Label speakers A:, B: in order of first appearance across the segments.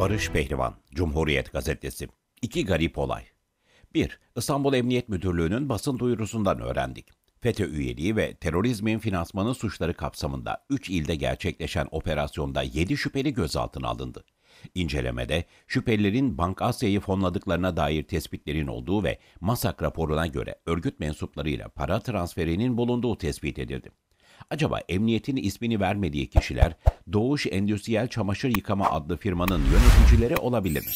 A: Barış Pehlivan, Cumhuriyet Gazetesi. İki garip olay. 1. İstanbul Emniyet Müdürlüğü'nün basın duyurusundan öğrendik. FETÖ üyeliği ve terörizmin finansmanı suçları kapsamında 3 ilde gerçekleşen operasyonda 7 şüpheli gözaltına alındı. İncelemede şüphelilerin Bank Asya'yı fonladıklarına dair tespitlerin olduğu ve MASAK raporuna göre örgüt mensuplarıyla para transferinin bulunduğu tespit edildi. Acaba emniyetin ismini vermediği kişiler Doğuş Endüstriyel Çamaşır Yıkama adlı firmanın yöneticileri olabilir mi?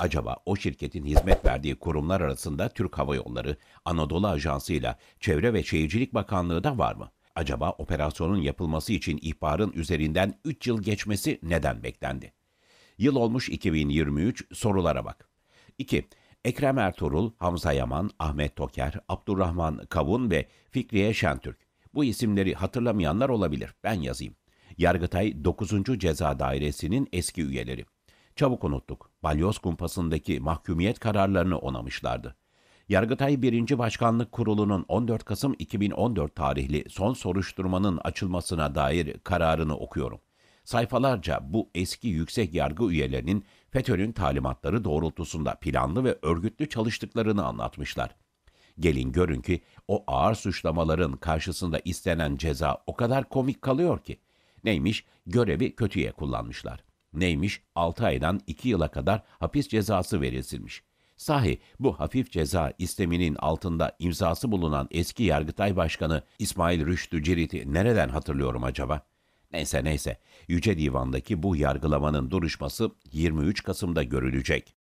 A: Acaba o şirketin hizmet verdiği kurumlar arasında Türk Hava Yolları, Anadolu Ajansı ile Çevre ve Şehircilik Bakanlığı da var mı? Acaba operasyonun yapılması için ihbarın üzerinden 3 yıl geçmesi neden beklendi? Yıl olmuş 2023 sorulara bak. 2. Ekrem Ertuğrul, Hamza Yaman, Ahmet Toker, Abdurrahman Kavun ve Fikriye Şentürk. Bu isimleri hatırlamayanlar olabilir. Ben yazayım. Yargıtay 9. Ceza Dairesi'nin eski üyeleri. Çabuk unuttuk. Balyoz kumpasındaki mahkumiyet kararlarını onamışlardı. Yargıtay 1. Başkanlık Kurulu'nun 14 Kasım 2014 tarihli son soruşturmanın açılmasına dair kararını okuyorum. Sayfalarca bu eski yüksek yargı üyelerinin FETÖ'nün talimatları doğrultusunda planlı ve örgütlü çalıştıklarını anlatmışlar. Gelin görün ki o ağır suçlamaların karşısında istenen ceza o kadar komik kalıyor ki. Neymiş? Görevi kötüye kullanmışlar. Neymiş? 6 aydan 2 yıla kadar hapis cezası verilsinmiş. Sahi bu hafif ceza isteminin altında imzası bulunan eski Yargıtay Başkanı İsmail Rüştü Cirit'i nereden hatırlıyorum acaba? Neyse neyse, Yüce Divan'daki bu yargılamanın duruşması 23 Kasım'da görülecek.